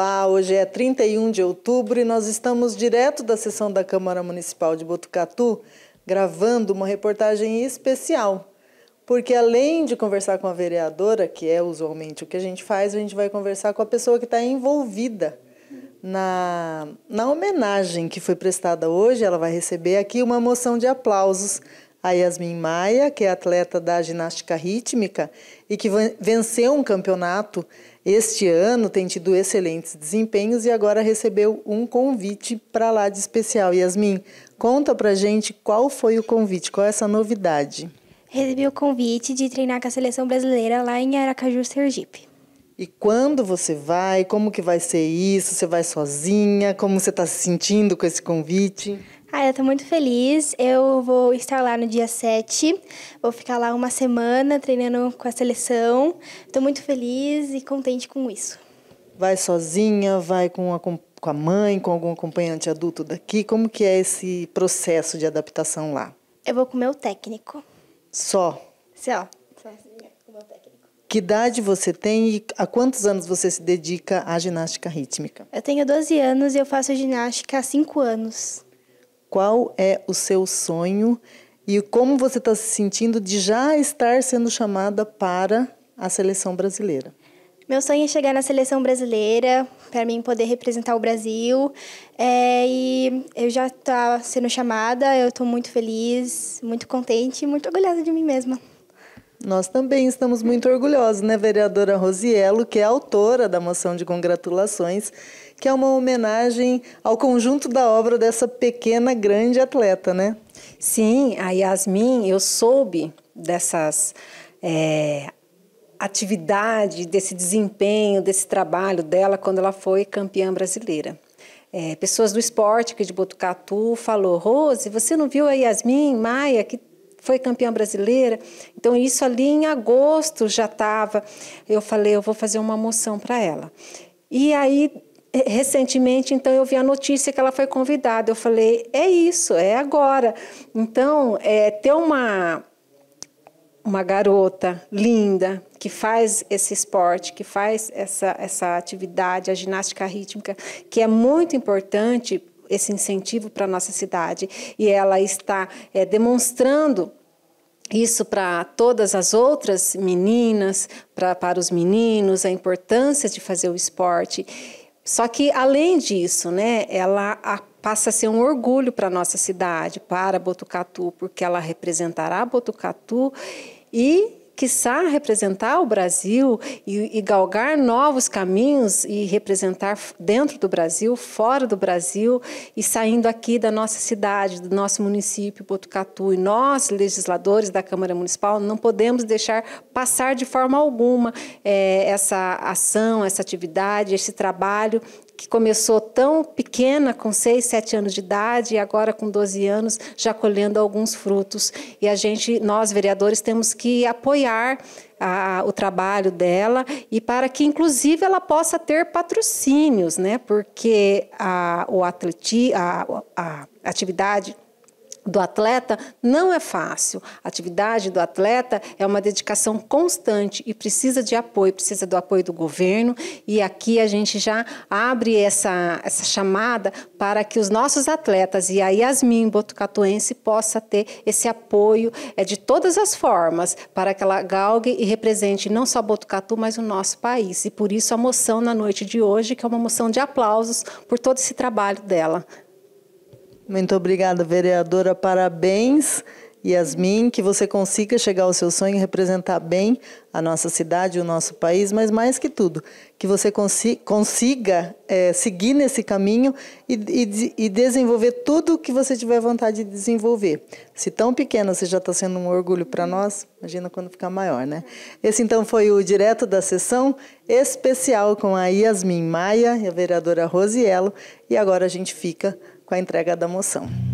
Olá, hoje é 31 de outubro e nós estamos direto da sessão da Câmara Municipal de Botucatu gravando uma reportagem especial. Porque além de conversar com a vereadora, que é usualmente o que a gente faz, a gente vai conversar com a pessoa que está envolvida na, na homenagem que foi prestada hoje. Ela vai receber aqui uma moção de aplausos a Yasmin Maia, que é atleta da ginástica rítmica e que venceu um campeonato este ano, tem tido excelentes desempenhos e agora recebeu um convite para lá de especial. Yasmin, conta para gente qual foi o convite, qual é essa novidade? Recebi o convite de treinar com a seleção brasileira lá em Aracaju, Sergipe. E quando você vai? Como que vai ser isso? Você vai sozinha? Como você está se sentindo com esse convite? Ah, eu tô muito feliz. Eu vou estar lá no dia 7. Vou ficar lá uma semana treinando com a seleção. Tô muito feliz e contente com isso. Vai sozinha, vai com a, com a mãe, com algum acompanhante adulto daqui? Como que é esse processo de adaptação lá? Eu vou com o meu técnico. Só? Só. Assim, com o meu técnico. Que idade você tem e há quantos anos você se dedica à ginástica rítmica? Eu tenho 12 anos e eu faço ginástica há 5 anos qual é o seu sonho e como você está se sentindo de já estar sendo chamada para a seleção brasileira. Meu sonho é chegar na seleção brasileira, para mim poder representar o Brasil. É, e eu já estou tá sendo chamada, eu estou muito feliz, muito contente e muito orgulhosa de mim mesma. Nós também estamos muito orgulhosos, né, vereadora Rosiello, que é autora da moção de congratulações, que é uma homenagem ao conjunto da obra dessa pequena, grande atleta, né? Sim, a Yasmin, eu soube dessas é, atividade, desse desempenho, desse trabalho dela quando ela foi campeã brasileira. É, pessoas do esporte aqui de Botucatu falou, Rose, você não viu a Yasmin Maia que foi campeã brasileira. Então, isso ali em agosto já estava. Eu falei, eu vou fazer uma moção para ela. E aí, recentemente, então, eu vi a notícia que ela foi convidada. Eu falei, é isso, é agora. Então, é, ter uma, uma garota linda que faz esse esporte, que faz essa, essa atividade, a ginástica rítmica, que é muito importante esse incentivo para a nossa cidade e ela está é, demonstrando isso para todas as outras meninas, pra, para os meninos, a importância de fazer o esporte. Só que, além disso, né, ela passa a ser um orgulho para a nossa cidade, para Botucatu, porque ela representará Botucatu e quiçá representar o Brasil e, e, galgar novos caminhos e representar dentro do Brasil, fora do Brasil e saindo aqui da nossa cidade, do nosso município, Botucatu. E nós, legisladores da Câmara Municipal, não podemos deixar passar de forma alguma é, essa ação, essa atividade, esse trabalho que começou tão pequena, com 6, 7 anos de idade, e agora com 12 anos, já colhendo alguns frutos. E a gente, nós vereadores, temos que apoiar a, o trabalho dela e para que, inclusive, ela possa ter patrocínios, né? porque a, o atleti, a, a atividade do atleta não é fácil. A atividade do atleta é uma dedicação constante e precisa de apoio, precisa do apoio do governo. E aqui a gente já abre essa, essa chamada para que os nossos atletas e a Yasmin Botucatuense possa ter esse apoio é de todas as formas para que ela galgue e represente não só Botucatu, mas o nosso país. E por isso a moção na noite de hoje, que é uma moção de aplausos por todo esse trabalho dela. Muito obrigada, vereadora. Parabéns, Yasmin, que você consiga chegar ao seu sonho e representar bem a nossa cidade, o nosso país, mas mais que tudo, que você consiga é, seguir nesse caminho e, e, e desenvolver tudo o que você tiver vontade de desenvolver. Se tão pequeno você já está sendo um orgulho para nós, imagina quando ficar maior, né? Esse então foi o direto da sessão especial com a Yasmin Maia e a vereadora Rosielo. E agora a gente fica com a entrega da moção.